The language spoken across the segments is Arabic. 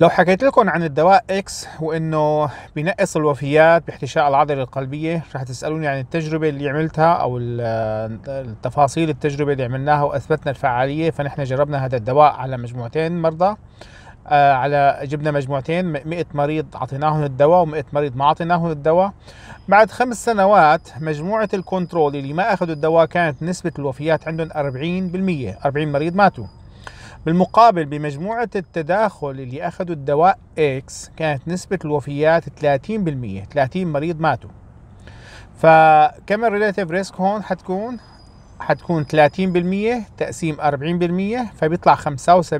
لو حكيت لكم عن الدواء اكس وانه بنقص الوفيات باحتشاء العضله القلبيه رح تسالوني عن التجربه اللي عملتها او التفاصيل التجربه اللي عملناها واثبتنا الفعاليه فنحن جربنا هذا الدواء على مجموعتين مرضى آه على جبنا مجموعتين 100 مريض اعطيناهم الدواء و100 مريض ما اعطيناهم الدواء بعد خمس سنوات مجموعه الكنترول اللي ما اخذوا الدواء كانت نسبه الوفيات عندهم 40% 40 مريض ماتوا بالمقابل بمجموعة التداخل اللي أخذوا الدواء إكس كانت نسبة الوفيات 30% 30 مريض ماتوا فكم الريلاتيف ريسك هون حتكون حتكون 30% تقسيم 40% فبيطلع 75%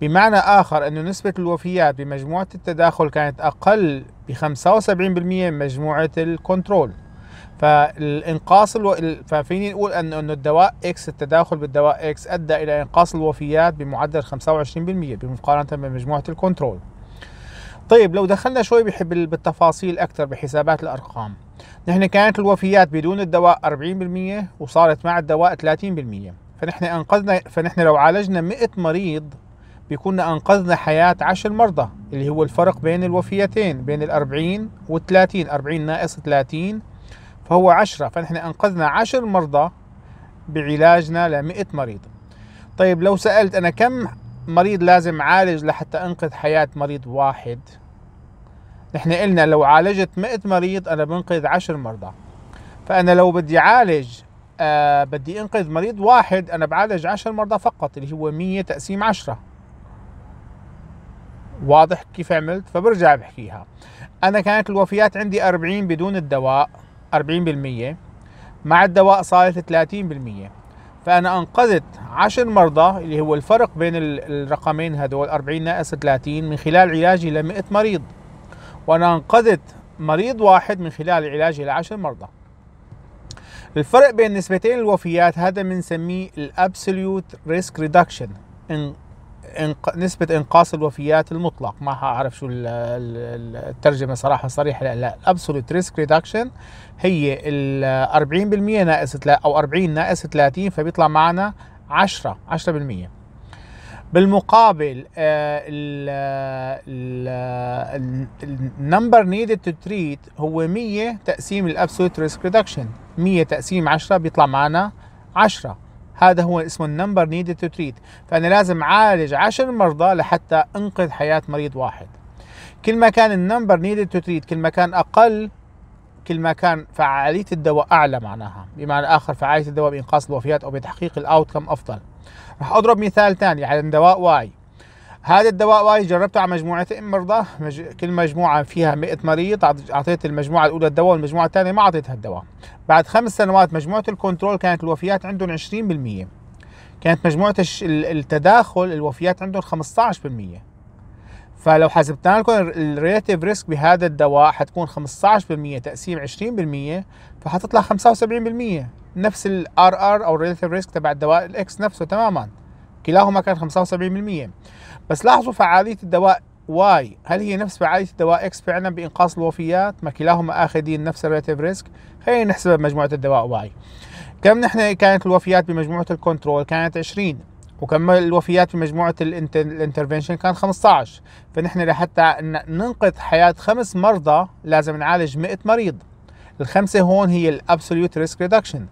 بمعنى آخر أنه نسبة الوفيات بمجموعة التداخل كانت أقل ب 75% من مجموعة الكنترول فالانقاص الو... ففيني نقول ان انه الدواء اكس التداخل بالدواء اكس ادى الى انقاص الوفيات بمعدل 25% بمقارنه بمجموعه الكنترول طيب لو دخلنا شوي بالتفاصيل اكثر بحسابات الارقام نحن كانت الوفيات بدون الدواء 40% وصارت مع الدواء 30% فنحن انقذنا فنحن لو عالجنا 100 مريض بكنا انقذنا حياه 10 مرضى اللي هو الفرق بين الوفيتين بين ال 40 وال 30 40 ناقص 30 فهو عشرة فنحن أنقذنا عشر مرضى بعلاجنا لمئة مريض طيب لو سألت أنا كم مريض لازم عالج لحتى أنقذ حياة مريض واحد نحن قلنا لو عالجت مئة مريض أنا بنقذ عشر مرضى فأنا لو بدي عالج آه بدي أنقذ مريض واحد أنا بعالج عشر مرضى فقط اللي هو مية تقسيم عشرة واضح كيف عملت فبرجع بحكيها أنا كانت الوفيات عندي أربعين بدون الدواء 40% مع الدواء صارت 30% فانا انقذت 10 مرضى اللي هو الفرق بين الرقمين هذول 40 ناقص 30 من خلال علاجي ل 100 مريض وانا انقذت مريض واحد من خلال علاجي ل 10 مرضى الفرق بين نسبتين الوفيات هذا بنسميه الابسوليوت ريسك ريدكشن نسبة إنقاص الوفيات المطلق ما أعرف شو الترجمة صراحة صريحة لا لا الأبسولوت ريسك ريدكشن هي ال 40% ناقص أو 40 ناقص 30 فبيطلع معنا 10 10% بالمقابل آه، النمبر نيدد تو تريت هو 100 تقسيم الابسولوت ريسك ريدكشن 100 تقسيم 10 بيطلع معنا 10 هذا هو اسمه النمبر نيد تو تريت فأنا لازم أعالج 10 مرضى لحتى أنقذ حياة مريض واحد كل ما كان النمبر نيد تو تريت كل ما كان أقل كل ما كان فعالية الدواء أعلى معناها بمعنى آخر فعالية الدواء بانقاص الوفيات أو بتحقيق الأوتكم أفضل راح أضرب مثال ثاني على دواء واي هذا الدواء واي جربته على مجموعتين مرضى مج... كل مجموعة فيها 100 مريض أعطيت المجموعة الأولى الدواء والمجموعة الثانية ما أعطيتها الدواء بعد خمس سنوات مجموعة الكنترول كانت الوفيات عندهم 20% كانت مجموعة التداخل الوفيات عندهم 15% فلو حسبنا لكم الريليتيف ريسك بهذا الدواء حتكون 15% تقسيم 20% فحتطلع 75% نفس الار ار او الريليتيف ريسك تبع الدواء الاكس نفسه تماما كلاهما كان 75% بس لاحظوا فعالية الدواء واي هل هي نفس فعالية الدواء اكس فعلا بإنقاص الوفيات ما كلاهما آخذين نفس الريلاتيف ريسك خلينا نحسبها بمجموعة الدواء واي كم نحن كانت الوفيات بمجموعة الكنترول كانت 20 وكم الوفيات بمجموعة الانترفنشن كان 15 فنحن لحتى ننقذ حياة خمس مرضى لازم نعالج 100 مريض الخمسة هون هي الابسوليوت ريسك ريدكشن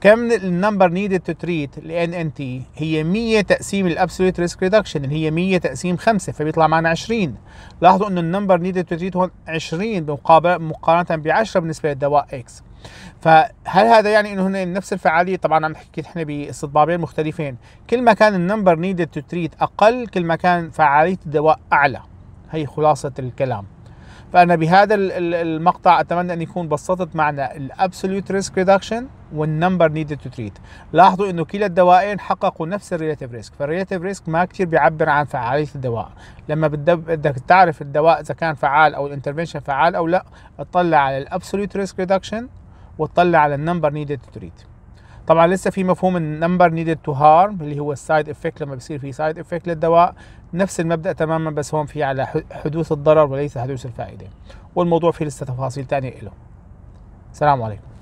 كم النمبر needed تو تريت ال تي هي 100 تقسيم الابسوليت ريسك ريدكشن اللي هي 100 تقسيم 5 فبيطلع معنا 20 لاحظوا انه النمبر نيدد تو تريت هون 20 بمقابله مقارنه ب 10 بالنسبه للدواء اكس فهل هذا يعني انه هنا نفس الفعاليه طبعا عم نحكي احنا باستطبابين مختلفين كل ما كان النمبر نيدد تو تريت اقل كل ما كان فعاليه الدواء اعلى هي خلاصه الكلام فانا بهذا المقطع اتمنى ان يكون بسطت معنا الابسوليوت ريسك ريدكشن والنمبر نيدد تو تريت لاحظوا انه كلا الدوائين حققوا نفس الريلاتيف ريسك فالريلاتيف ريسك ما كثير بيعبر عن فعاليه الدواء لما بدك تعرف الدواء اذا كان فعال او الانترفنشن فعال او لا اطلع على الابسوليوت ريسك ريدكشن واطلع على النمبر نيدد تو تريت طبعا لسه في مفهوم النمبر نيدد تو هارم اللي هو السايد افكت لما بيصير في سايد افكت للدواء نفس المبدا تماما بس هون في على حدوث الضرر وليس حدوث الفائده والموضوع فيه لسه تفاصيل ثانيه له السلام عليكم